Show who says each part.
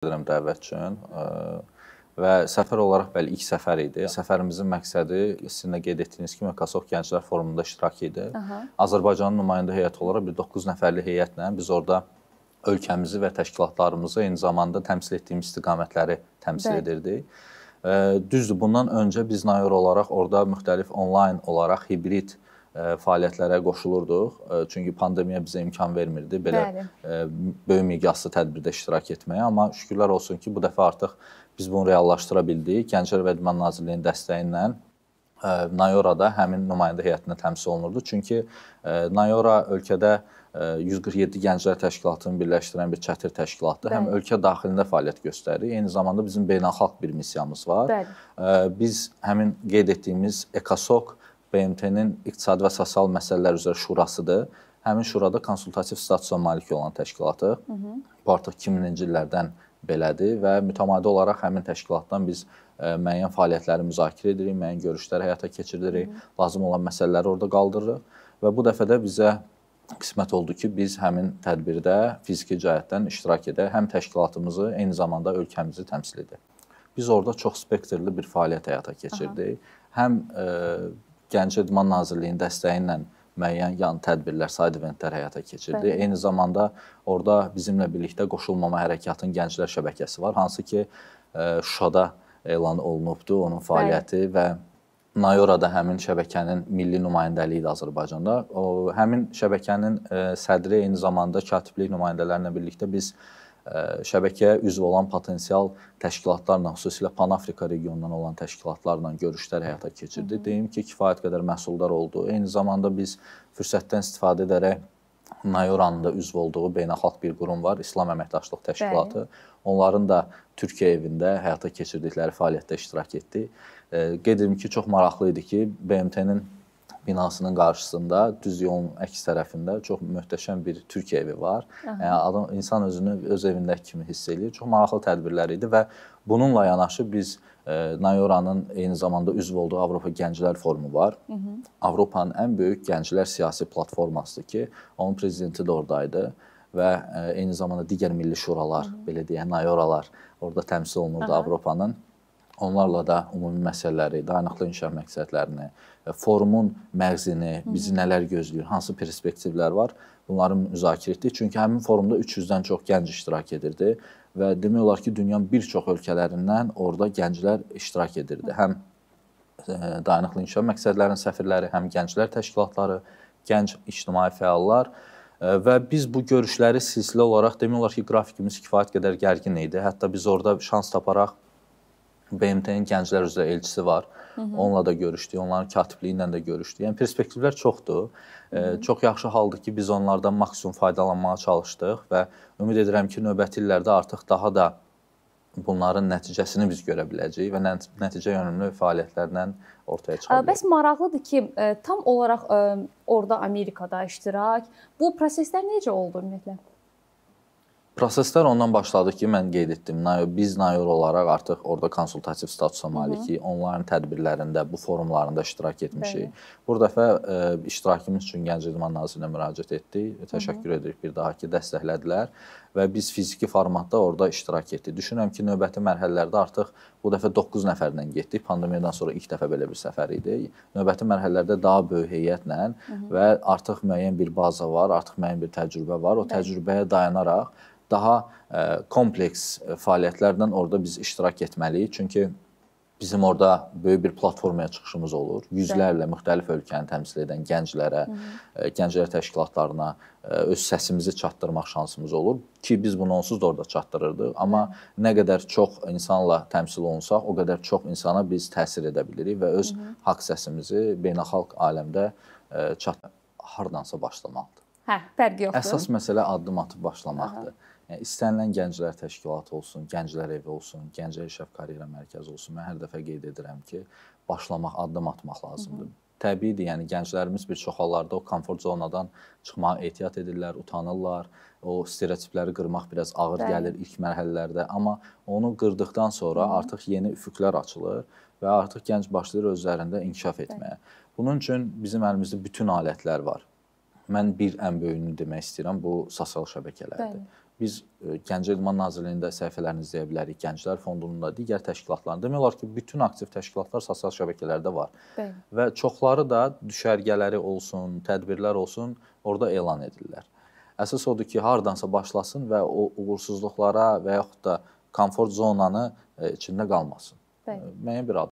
Speaker 1: edirəm dəvət üçün. Və səfər olaraq bəli ilk səfər idi. Səfərimizin məqsədi sizin də qeyd etdiyiniz kimi Kasov Gənclər Forumunda iştirak idi. Aha. Azərbaycanın nümayəndə heyəti olaraq bir 9 nəfərli heyətlə biz orada ölkəmizi və təşkilatlarımızı eyni zamanda təmsil etdiyimiz istiqamətləri təmsil Bəli. edirdik. Düzdür, bundan öncə biz Nayor olaraq orada müxtəlif onlayn olaraq hibrid ə, e, fəaliyyətlərə qoşulurduq. Ə, e, çünki pandemiya bizə imkan vermirdi belə Bəli. ə, e, böyük miqyaslı tədbirdə iştirak etməyə, amma şükürlər olsun ki, bu dəfə artıq biz bunu reallaşdıra bildik. Gənclər və İdman Nazirliyinin dəstəyi ilə Nayorada həmin nümayəndə heyətinə təmsil olunurdu. Çünki Nayora ölkədə 147 gənclər təşkilatını birləşdirən bir çətir təşkilatıdır. Həm ölkə daxilində fəaliyyət göstərir, eyni zamanda bizim beynəlxalq bir missiyamız var. Bəli. Biz həmin qeyd etdiyimiz EKASOK BMT-nin iqtisadi və sosial məsələlər üzrə şurasıdır. Həmin şurada konsultativ statusa malik olan təşkilatı. Hı -hı. Bu artıq 2000-ci illərdən belədir və mütəmadi olaraq həmin təşkilatdan biz ə, e, müəyyən fəaliyyətləri müzakirə edirik, müəyyən görüşləri həyata keçiririk, Hı -hı. lazım olan məsələləri orada qaldırırıq və bu dəfə də bizə qismət oldu ki, biz həmin tədbirdə fiziki cəhətdən iştirak edək, həm təşkilatımızı, eyni zamanda ölkəmizi təmsil edək. Biz orada çox spektrli bir fəaliyyət həyata keçirdik. Aha. Həm ə, e, Gənc İdman Nazirliyinin dəstəyi ilə müəyyən yan tədbirlər, side eventlər həyata keçirdi. Bəli. Eyni zamanda orada bizimlə birlikdə qoşulmama hərəkatın gənclər şəbəkəsi var, hansı ki e, Şuşada elan olunubdu onun fəaliyyəti Bəli. və Nayorada həmin şəbəkənin milli nümayəndəliyi idi Azərbaycanda. O həmin şəbəkənin e, sədri eyni zamanda katiblik nümayəndələrinə birlikdə biz şəbəkəyə üzv olan potensial təşkilatlarla, xüsusilə Pan-Afrika regionundan olan təşkilatlarla görüşlər həyata keçirdi. Hı -hı. Deyim ki, kifayət qədər məhsuldar oldu. Eyni zamanda biz fürsətdən istifadə edərək Nayoranda üzv olduğu beynəlxalq bir qurum var, İslam Əməkdaşlıq Təşkilatı. Bəli. Onların da Türkiyə evində həyata keçirdikləri fəaliyyətdə iştirak etdi. Qeyd edim ki, çox maraqlı idi ki, BMT-nin binasının qarşısında düz yolun əks tərəfində çox möhtəşəm bir Türkiyə evi var. Yəni adam insan özünü öz evindəki kimi hiss eləyir. Çox maraqlı tədbirlər idi və bununla yanaşı biz e, Nayoranın eyni zamanda üzv olduğu Avropa Gənclər Forumu var. Avropanın ən böyük gənclər siyasi platformasıdır ki, onun prezidenti də ordaydı və e, eyni zamanda digər milli şuralar, Hı -hı. belə deyək, Nayoralar orada təmsil olunurdu Avropanın onlarla da ümumi məsələləri, dayanıqlı inkişaf məqsədlərini, e, forumun məğzini, bizi nələr gözləyir, hansı perspektivlər var, bunları müzakirə etdik. Çünki həmin forumda 300-dən çox gənc iştirak edirdi və demək olar ki, dünyanın bir çox ölkələrindən orada gənclər iştirak edirdi. Həm e, dayanıqlı inkişaf məqsədlərinin səfirləri, həm gənclər təşkilatları, gənc ictimai fəallar e, və biz bu görüşləri silsilə olaraq demək olar ki, qrafikimiz kifayət qədər gərgin idi. Hətta biz orada şans taparaq BMT-nin gənclər üzrə elçisi var. Hı -hı. Onunla da görüşdük, onların katibliyi ilə də görüşdük. Yəni perspektivlər çoxdur. Hı -hı. E, çox yaxşı haldır ki, biz onlardan maksimum faydalanmağa çalışdıq və ümid edirəm ki, növbəti illərdə artıq daha da bunların nəticəsini biz görə biləcəyik və nəticə yönümlü fəaliyyətlərlə ortaya çıxacaq. Bəs maraqlıdır ki, tam olaraq orada Amerikada iştirak, bu proseslər necə oldu ümumiyyətlə? Proseslər ondan başladı ki, mən qeyd etdim. Biz Nayor olaraq artıq orada konsultativ statusa malikik. Onların tədbirlərində, bu forumlarında iştirak etmişik. Bəli. Bu dəfə ə, e, iştirakımız üçün Gənc İdman Nazirinə müraciət etdik. E, təşəkkür Hı -hı. edirik bir daha ki, dəstəklədilər və biz fiziki formatda orada iştirak etdik. Düşünürəm ki, növbəti mərhələlərdə artıq bu dəfə 9 nəfərlə getdik. Pandemiyadan sonra ilk dəfə belə bir səfər idi. Növbəti mərhələlərdə daha böyük heyətlə Hı -hı. və artıq müəyyən bir baza var, artıq müəyyən bir təcrübə var. O Bəli. təcrübəyə dayanaraq daha e, kompleks e, fəaliyyətlərdən orada biz iştirak etməliyik. Çünki bizim orada böyük bir platformaya çıxışımız olur. Yüzlərlə müxtəlif ölkəni təmsil edən gənclərə, Hı -hı. E, gənclər təşkilatlarına öz səsimizi çatdırmaq şansımız olur ki, biz bunu onsuz da orada çatdırırdıq. Amma Hı -hı. nə qədər çox insanla təmsil olunsaq, o qədər çox insana biz təsir edə bilirik və öz Hı -hı. haqq səsimizi beynəlxalq aləmdə çat hardansa başlamalıdır. Hə, fərqi yoxdur. Əsas məsələ addım atıb başlamaqdır. Aha. Yəni, istənilən gənclər təşkilatı olsun, gənclər evi olsun, gənclər iş karyera mərkəzi olsun. Mən hər dəfə qeyd edirəm ki, başlamaq, addım atmaq lazımdır. Hı -hı. Təbiidir, yəni gənclərimiz bir çox hallarda o komfort zonadan çıxmağa ehtiyat edirlər, utanırlar. O stereotipləri qırmaq biraz ağır Bəli. gəlir ilk mərhələlərdə, amma onu qırdıqdan sonra Hı -hı. artıq yeni üfüqlər açılır və artıq gənc başlayır özlərində inkişaf etməyə. Bəli. Bunun üçün bizim əlimizdə bütün alətlər var. Mən bir ən böyüyünü demək istəyirəm, bu sosial şəbəkələrdir. Bəli Biz e, Gənclər İdman Nazirliyinin də səhifələrini izləyə bilərik, Gənclər Fondunun da, digər təşkilatların. Demək olar ki, bütün aktiv təşkilatlar sosial şəbəkələrdə var. Bəli. Və çoxları da düşərgələri olsun, tədbirlər olsun, orada elan edirlər. Əsas odur ki, hardansa başlasın və o uğursuzluqlara və yaxud da komfort zonanı e, içində qalmasın. Bəli. E, Müəyyən bir ad